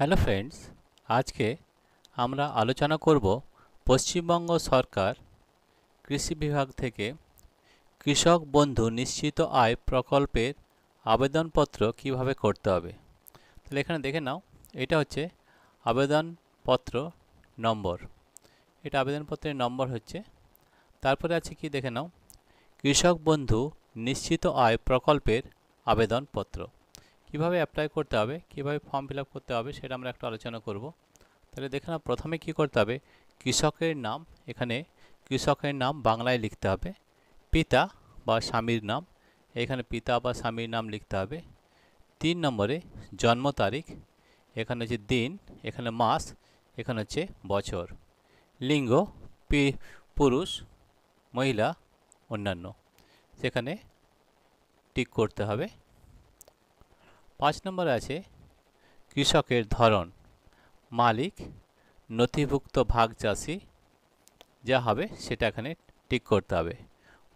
hello friends আজকে আমরা আলোচনা করব পশ্চিমবঙ্গ সরকার কৃষি বিভাগ থেকে কৃষক বন্ধু নিশ্চিত আয় প্রকল্পের আবেদনপত্র কিভাবে করতে হবে তাহলে এখানে দেখে নাও এটা হচ্ছে আবেদনপত্র নম্বর এটা আবেদনপত্রের নম্বর হচ্ছে তারপরে আছে কি দেখে নাও কৃষক বন্ধু নিশ্চিত আয় প্রকল্পের আবেদনপত্র কিভাবে অ্যাপ্লাই করতে হবে কিভাবে ফর্ম ফিল করতে হবে সেটা আমরা একটু আলোচনা করব তাহলে দেখে না প্রথমে কি করতে হবে কৃষকের নাম এখানে কৃষকের নাম বাংলায় লিখতে হবে পিতা বা স্বামীর নাম এখানে পিতা বা স্বামীর নাম লিখতে হবে তিন নম্বরে জন্ম তারিখ এখানে হচ্ছে দিন এখানে মাস এখানে হচ্ছে বছর লিঙ্গ পুরুষ মহিলা অন্যান্য সেখানে টিক করতে হবে পাঁচ নম্বর আছে কৃষকের ধরন মালিক নথিভুক্ত ভাগ চাষি যা হবে সেটা এখানে টিক করতে হবে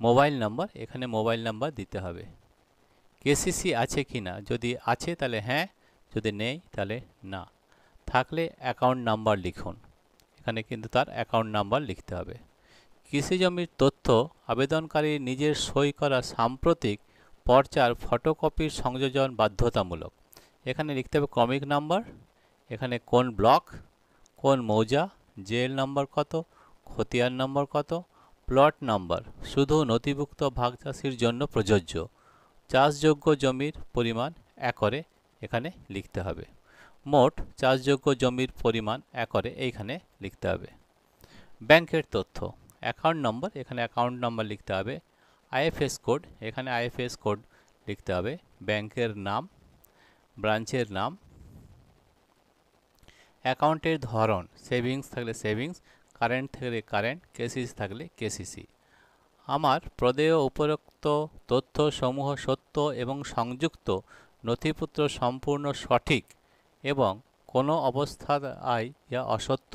মোবাইল নম্বর এখানে মোবাইল নাম্বার দিতে হবে কেসিসি আছে কি না যদি আছে তাহলে হ্যাঁ যদি নেই তাহলে না থাকলে অ্যাকাউন্ট নাম্বার লিখুন এখানে কিন্তু তার অ্যাকাউন্ট নাম্বার লিখতে হবে কৃষি জমির তথ্য আবেদনকারী নিজের সই করা সাম্প্রতিক পর্চার ফটোকপির সংযোজন বাধ্যতামূলক এখানে লিখতে হবে কমিক নাম্বার এখানে কোন ব্লক কোন মৌজা জেল নাম্বার কত খতিয়ান নম্বর কত প্লট নাম্বার শুধু নথিভুক্ত ভাগ চাষির জন্য প্রযোজ্য চাষযোগ্য জমির পরিমাণ একরে এখানে লিখতে হবে মোট চাষযোগ্য জমির পরিমাণ একরে এইখানে লিখতে হবে ব্যাংকের তথ্য অ্যাকাউন্ট নম্বর এখানে অ্যাকাউন্ট নম্বর লিখতে হবে আইএফএস কোড এখানে আইএফএস কোড লিখতে হবে ব্যাংকের নাম ব্রাঞ্চের নাম অ্যাকাউন্টের ধরন সেভিংস থাকলে সেভিংস কারেন্ট থাকলে কারেন্ট কেসিসি থাকলে কেসিসি আমার প্রদেয় উপরোক্ত তথ্য সমূহ সত্য এবং সংযুক্ত নথিপত্র সম্পূর্ণ সঠিক এবং কোনো অবস্থায় ইয়া অসত্য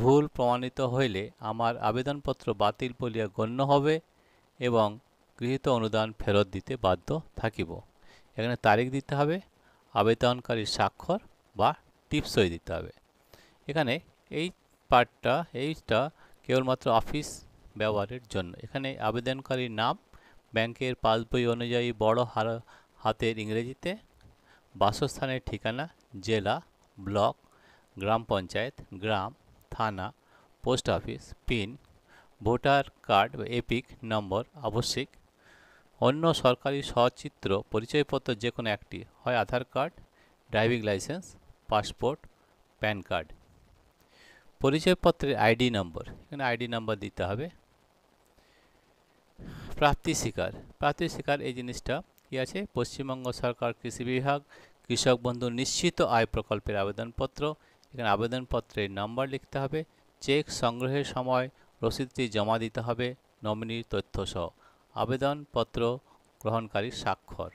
ভুল প্রমাণিত হইলে আমার আবেদনপত্র বাতিল বলিয়া গণ্য হবে এবং গৃহীত অনুদান ফেরত দিতে বাধ্য থাকিব এখানে তারিখ দিতে হবে আবেদনকারীর স্বাক্ষর বা টিপসই দিতে হবে এখানে এই পার্টটা এইটা কেবলমাত্র অফিস ব্যবহারের জন্য এখানে আবেদনকারীর নাম ব্যাংকের পাসবই অনুযায়ী বড় হার হাতের ইংরেজিতে বাসস্থানের ঠিকানা জেলা ব্লক গ্রাম পঞ্চায়েত গ্রাম থানা post office pin voter card বা এপিক নম্বর আবশ্যিক অন্য সরকারি সচিত্র পরিচয়পত্র যে কোনো একটি হয় Aadhaar card driving licence passport PAN card পরিচয়পত্রের আইডি নম্বর এখানে আইডি নম্বর দিতে হবে প্রাপ্তি শিকার প্রাপ্তি শিকার এই জিনিসটা কী আছে পশ্চিমবঙ্গ সরকার কৃষি বিভাগ কৃষক বন্ধু নিশ্চিত আয় প্রকল্পের আবেদনপত্র এখানে আবেদনপত্রের নাম্বার লিখতে হবে চেক সংগ্রহের সময় রসিদটি জমা দিতে হবে নমিনির সহ আবেদনপত্র গ্রহণকারীর স্বাক্ষর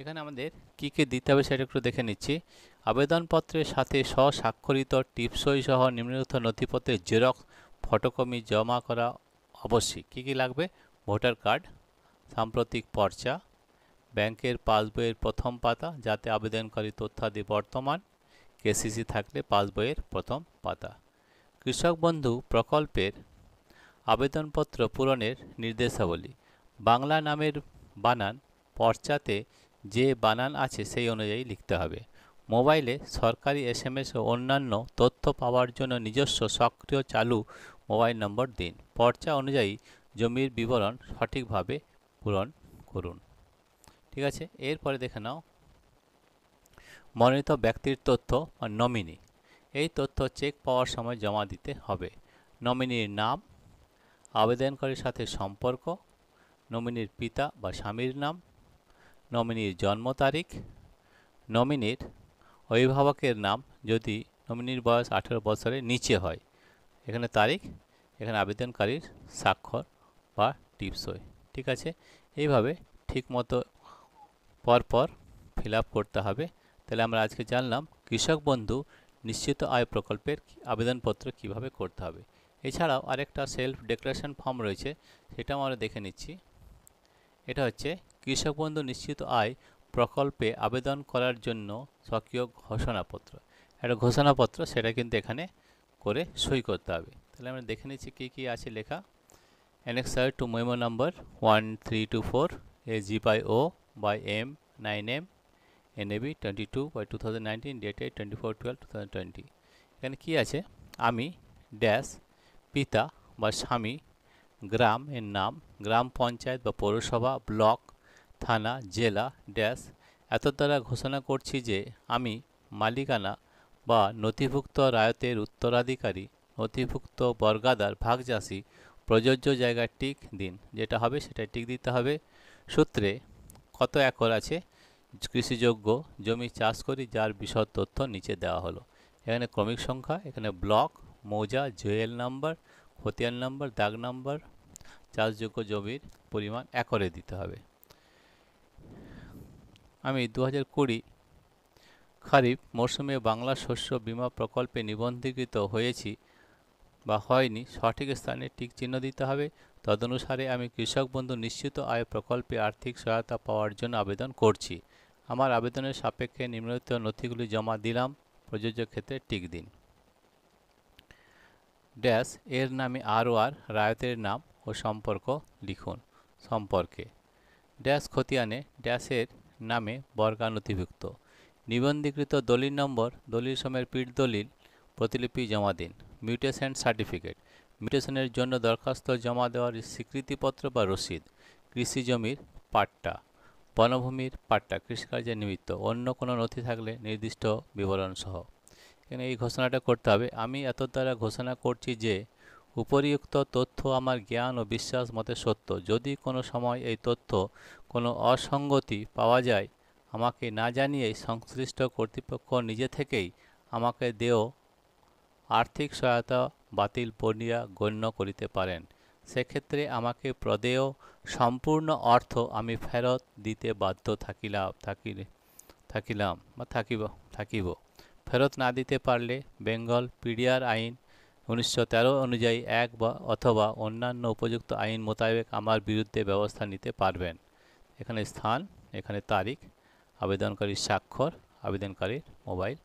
এখানে আমাদের কি কি দিতে হবে সেটা একটু দেখে নিচ্ছি আবেদনপত্রের সাথে স্বাক্ষরিত টিপসই সহ নিম্নলিখিত নথিপত্রের জেরক্স ফটোকপি জমা করা অবশ্যই কি কি লাগবে ভোটার কার্ড সাম্প্রতিক পর্চা ব্যাংকের পাসবইয়ের প্রথম পাতা যাতে আবেদনকারী তথ্যাদি বর্তমান কেসিসি থাকলে পাসবইয়ের প্রথম পাতা কৃষক বন্ধু প্রকল্পের আবেদনপত্র পূরণের নির্দেশাবলী বাংলা নামের বানান পর্চাতে যে বানান আছে সেই অনুযায়ী লিখতে হবে মোবাইলে সরকারি এস এস ও অন্যান্য তথ্য পাওয়ার জন্য নিজস্ব সক্রিয় চালু মোবাইল নম্বর দিন পর্চা অনুযায়ী জমির বিবরণ সঠিকভাবে পূরণ করুন ঠিক আছে এরপরে দেখে নাও মনোনীত ব্যক্তির তথ্য নমিনি এই তথ্য চেক পাওয়ার সময় জমা দিতে হবে নমিনির নাম আবেদনকারীর সাথে সম্পর্ক নমিনির পিতা বা স্বামীর নাম নমিনির জন্ম তারিখ নমিনির অভিভাবকের নাম যদি নমিনির বয়স আঠেরো বছরের নিচে হয় এখানে তারিখ এখানে আবেদনকারীর স্বাক্ষর বা টিপসই ঠিক আছে এইভাবে ঠিকমতো পরপর ফিল করতে হবে তাহলে আমরা আজকে জানলাম কৃষক বন্ধু নিশ্চিত আয় প্রকল্পের আবেদনপত্র কিভাবে করতে হবে এছাড়াও আরেকটা সেলফ ডিক্লারেশন ফর্ম রয়েছে সেটাও আমরা দেখে নিচ্ছি এটা হচ্ছে কৃষক বন্ধু নিশ্চিত আয় প্রকল্পে আবেদন করার জন্য স্বকীয় ঘোষণাপত্র একটা ঘোষণাপত্র সেটা কিন্তু এখানে করে সই করতে হবে তাহলে আমরা দেখে নিচ্ছি কী কী আছে লেখা annexure two memo number one three two four A G by O by M nine M AB twenty two by two thousand nineteen ডেটে twenty four twelve two thousand twenty এখানে কী আছে আমি ড্যাশ পিতা বা স্বামী গ্রাম এর নাম গ্রাম পঞ্চায়েত বা পৌরসভা ব্লক থানা জেলা ড্যাশ এত দ্বারা ঘোষণা করছি যে আমি মালিকানা বা নথিভুক্ত রায়তের উত্তরাধিকারী নথিভুক্ত বর্গাদার ভাগচাষী প্রযোজ্য জায়গার টিক দিন যেটা হবে সেটা টিক দিতে হবে সূত্রে কত একর আছে কৃষিযোগ্য জমি চাষ করি যার বিশদ তথ্য নিচে দেওয়া হলো এখানে ক্রমিক সংখ্যা এখানে ব্লক মৌজা জুয়েল নাম্বার খতিয়ান নাম্বার দাগ নাম্বার চাষযোগ্য জমির পরিমাণ একরে দিতে হবে আমি দু হাজার কুড়ি খারিফ মরশুমে বাংলা শস্য বিমা প্রকল্পে নিবন্ধীকৃত হয়েছি বা হয়নি সঠিক স্থানে টিক চিহ্ন দিতে হবে তদনুসারে আমি কৃষক বন্ধু নিশ্চিত আয় প্রকল্পে আর্থিক সহায়তা পাওয়ার জন্য আবেদন করছি আমার আবেদনের সাপেক্ষে নিম্নলিখিত নথিগুলি জমা দিলাম প্রযোজ্য ক্ষেত্রে টিক দিন ড্যাশ এর নামে আরও আর রায়তের নাম ও সম্পর্ক লিখুন সম্পর্কে ড্যাশ খতিয়ানে ড্যাশের নামে বর্গানুতিভুক্ত নিবন্ধীকৃত দলিল নম্বর দলিল সমের পিঠ দলিল প্রতিলিপি জমা দিন মিউটেশন সার্টিফিকেট মিউটেশনের জন্য দরখাস্ত জমা দেওয়ার স্বীকৃতিপত্র বা রসিদ কৃষি জমির পাট্টা বনভূমির পাট্টা কৃষিকার্যের নিমিত্ত অন্য কোনো নথি থাকলে নির্দিষ্ট বিবরণ সহ এখানে এই ঘোষণাটা করতে হবে আমি এত দ্বারা ঘোষণা করছি যে উপরিউক্ত তথ্য আমার জ্ঞান ও বিশ্বাস মতে সত্য যদি কোনো সময় এই তথ্য কোনো অসঙ্গতি পাওয়া যায় আমাকে না জানিয়ে সংশ্লিষ্ট কর্তৃপক্ষ নিজে থেকেই আমাকে দেও আর্থিক সহায়তা বাতিল বনিয়া গণ্য করিতে পারেন সেক্ষেত্রে আমাকে প্রদেয় সম্পূর্ণ অর্থ আমি ফেরত দিতে বাধ্য থাকিলাম থাকিলে থাকিলাম বা থাকিব থাকিব ফেরত না দিতে পারলে বেঙ্গল পিডিআর আইন উনিশশো অনুযায়ী এক বা অথবা অন্যান্য উপযুক্ত আইন মোতাবেক আমার বিরুদ্ধে ব্যবস্থা নিতে পারবেন এখানে স্থান এখানে তারিখ আবেদনকারীর স্বাক্ষর আবেদনকারীর মোবাইল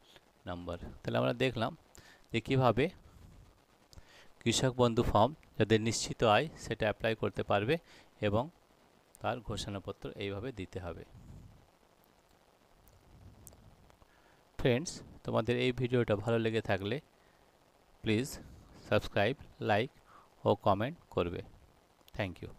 নাম্বার তাহলে আমরা দেখলাম যে কীভাবে কৃষক বন্ধু ফর্ম যাদের নিশ্চিত আয় সেটা অ্যাপ্লাই করতে পারবে এবং তার ঘোষণাপত্র এইভাবে দিতে হবে ফ্রেন্ডস তোমাদের এই ভিডিওটা ভালো লেগে থাকলে প্লিজ সাবস্ক্রাইব লাইক ও কমেন্ট করবে থ্যাংক ইউ